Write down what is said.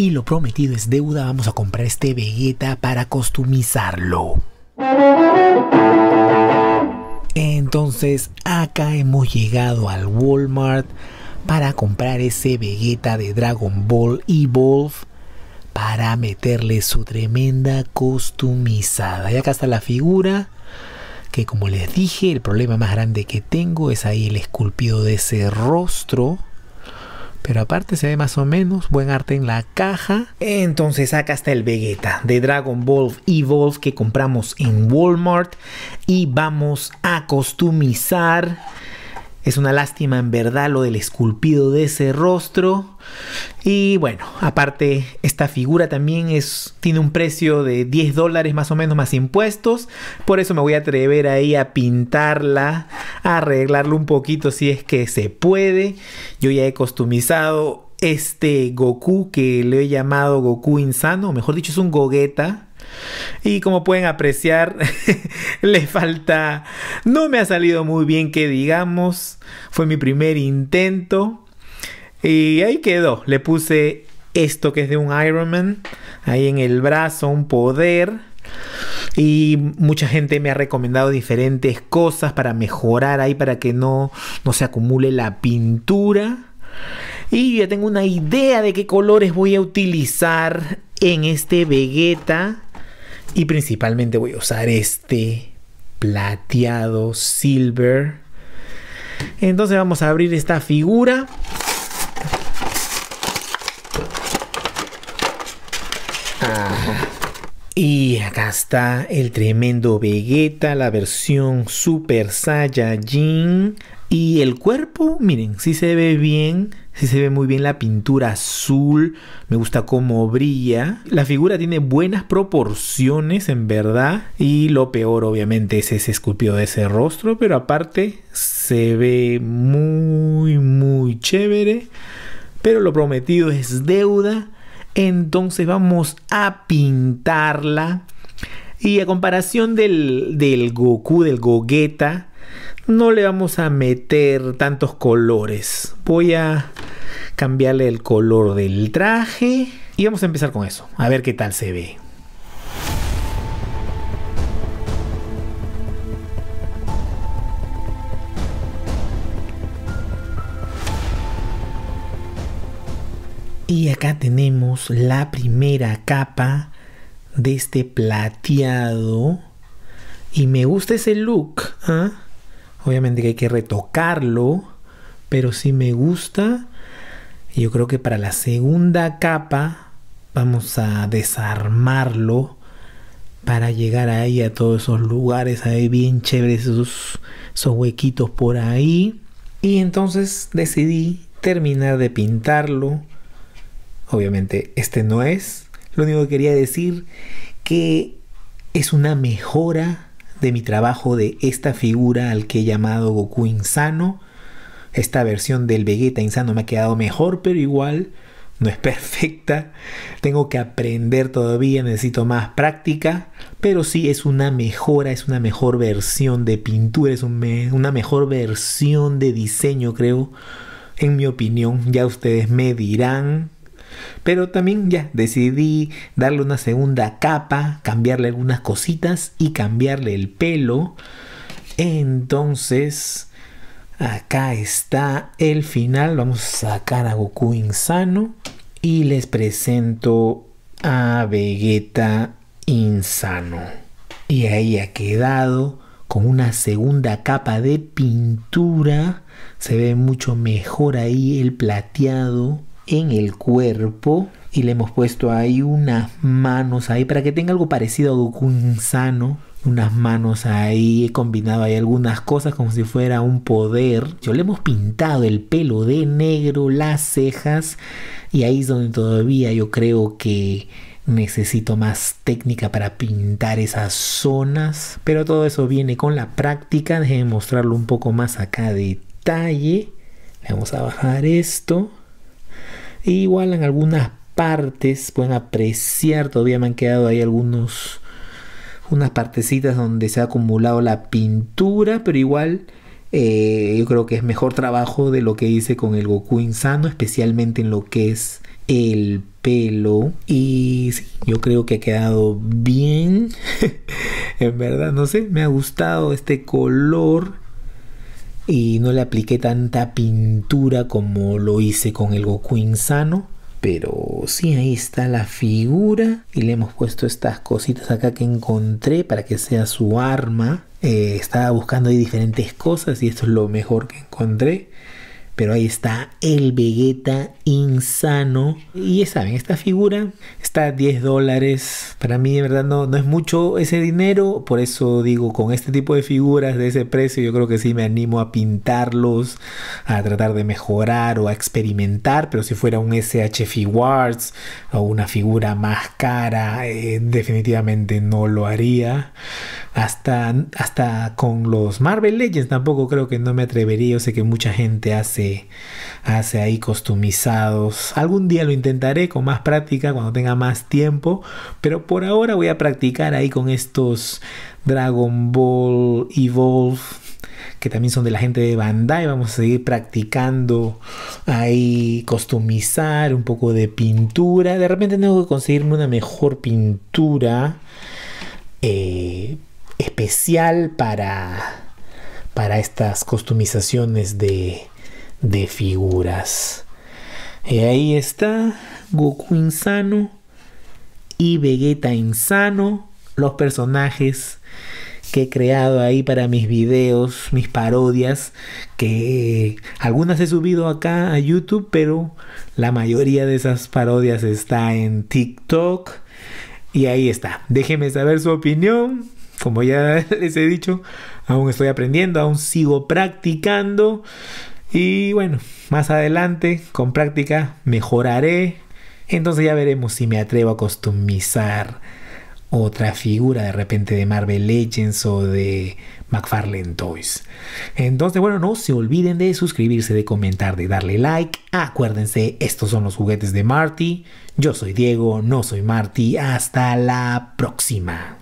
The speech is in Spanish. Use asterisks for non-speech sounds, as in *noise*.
Y lo prometido es deuda, vamos a comprar este Vegeta para costumizarlo. Entonces acá hemos llegado al Walmart para comprar ese Vegeta de Dragon Ball Evolve para meterle su tremenda costumizada. Y acá está la figura que como les dije el problema más grande que tengo es ahí el esculpido de ese rostro pero aparte se ve más o menos buen arte en la caja. Entonces acá está el Vegeta de Dragon Ball Evolve que compramos en Walmart. Y vamos a customizar es una lástima en verdad lo del esculpido de ese rostro. Y bueno, aparte esta figura también es, tiene un precio de 10 dólares más o menos más impuestos. Por eso me voy a atrever ahí a pintarla, a arreglarlo un poquito si es que se puede. Yo ya he costumizado este Goku que le he llamado Goku insano, mejor dicho es un gogueta. Y como pueden apreciar, *laughs* le falta... No me ha salido muy bien que digamos. Fue mi primer intento. Y ahí quedó. Le puse esto que es de un Iron Man. Ahí en el brazo, un poder. Y mucha gente me ha recomendado diferentes cosas para mejorar ahí, para que no, no se acumule la pintura. Y ya tengo una idea de qué colores voy a utilizar en este Vegeta. Y principalmente voy a usar este plateado silver. Entonces vamos a abrir esta figura. y acá está el tremendo Vegeta, la versión Super Saiyajin. Y el cuerpo, miren, si sí se ve bien. Sí se ve muy bien la pintura azul, me gusta cómo brilla. La figura tiene buenas proporciones en verdad y lo peor obviamente es ese esculpido de ese rostro, pero aparte se ve muy muy chévere. Pero lo prometido es deuda, entonces vamos a pintarla. Y a comparación del, del Goku, del Gogeta, no le vamos a meter tantos colores. Voy a cambiarle el color del traje y vamos a empezar con eso, a ver qué tal se ve. Y acá tenemos la primera capa de este plateado. Y me gusta ese look. ¿ah? Obviamente que hay que retocarlo. Pero sí me gusta. Yo creo que para la segunda capa vamos a desarmarlo para llegar ahí a todos esos lugares ahí bien chéveres, esos, huequitos por ahí. Y entonces decidí terminar de pintarlo. Obviamente este no es. Lo único que quería decir que es una mejora de mi trabajo de esta figura al que he llamado Goku Insano. Esta versión del Vegeta Insano me ha quedado mejor, pero igual no es *laughs* perfecta. Tengo que aprender todavía, necesito más práctica, pero sí es una mejora, es una mejor versión de pintura, es una mejor versión de diseño, creo. En mi opinión, ya ustedes me dirán. Pero también ya decidí darle una segunda capa, cambiarle algunas cositas y cambiarle el pelo. Entonces, Acá está el final. Vamos a sacar a Goku insano. Y les presento a Vegeta insano. Y ahí ha quedado con una segunda capa de pintura. Se ve mucho mejor ahí el plateado en el cuerpo. Y le hemos puesto ahí unas manos ahí para que tenga algo parecido a Goku insano unas manos ahí, he combinado ahí algunas cosas como si fuera un poder. Yo le hemos pintado el pelo de negro, las cejas, y ahí es donde todavía yo creo que necesito más técnica para pintar esas zonas. Pero todo eso viene con la práctica, de mostrarlo un poco más acá detalle. Vamos a bajar esto. E igual en algunas partes pueden apreciar, todavía me han quedado ahí algunos unas partecitas donde se ha acumulado la pintura, pero igual eh, yo creo que es mejor trabajo de lo que hice con el Goku Insano, especialmente en lo que es el pelo. Y yo creo que ha quedado bien. *laughs* en verdad, no sé, me ha gustado este color. Y no le apliqué tanta pintura como lo hice con el Goku Insano pero sí ahí está la figura y le hemos puesto estas cositas acá que encontré para que sea su arma eh, estaba buscando ahí diferentes cosas y esto es lo mejor que encontré pero ahí está el Vegeta insano. Y ya saben, esta figura está a 10 dólares. Para mí, de verdad, no, no es mucho ese dinero. Por eso digo, con este tipo de figuras de ese precio, yo creo que sí me animo a pintarlos, a tratar de mejorar o a experimentar. Pero si fuera un SH Figuarts o una figura más cara, eh, definitivamente no lo haría hasta, hasta con los Marvel Legends tampoco creo que no me atrevería. Yo sé que mucha gente hace, hace ahí costumizados. Algún día lo intentaré con más práctica, cuando tenga más tiempo. Pero por ahora voy a practicar ahí con estos Dragon Ball Evolve que también son de la gente de Bandai. Vamos a seguir practicando ahí, Costumizar un poco de pintura. De repente tengo que conseguirme una mejor pintura. Eh, especial para, para estas customizaciones de, de figuras. Y ahí está Goku Insano y Vegeta Insano, los personajes que he creado ahí para mis videos, mis parodias, que algunas he subido acá a YouTube, pero la mayoría de esas parodias está en TikTok. Y ahí está. Déjeme saber su opinión como ya *laughs* les he dicho, aún estoy aprendiendo, aún sigo practicando. Y bueno, más adelante con práctica mejoraré. Entonces ya veremos si me atrevo a customizar otra figura de repente de Marvel Legends o de McFarlane Toys. Entonces, bueno, no se olviden de suscribirse, de comentar, de darle like. Acuérdense, estos son los juguetes de Marty. Yo soy Diego, no soy Marty. Hasta la próxima.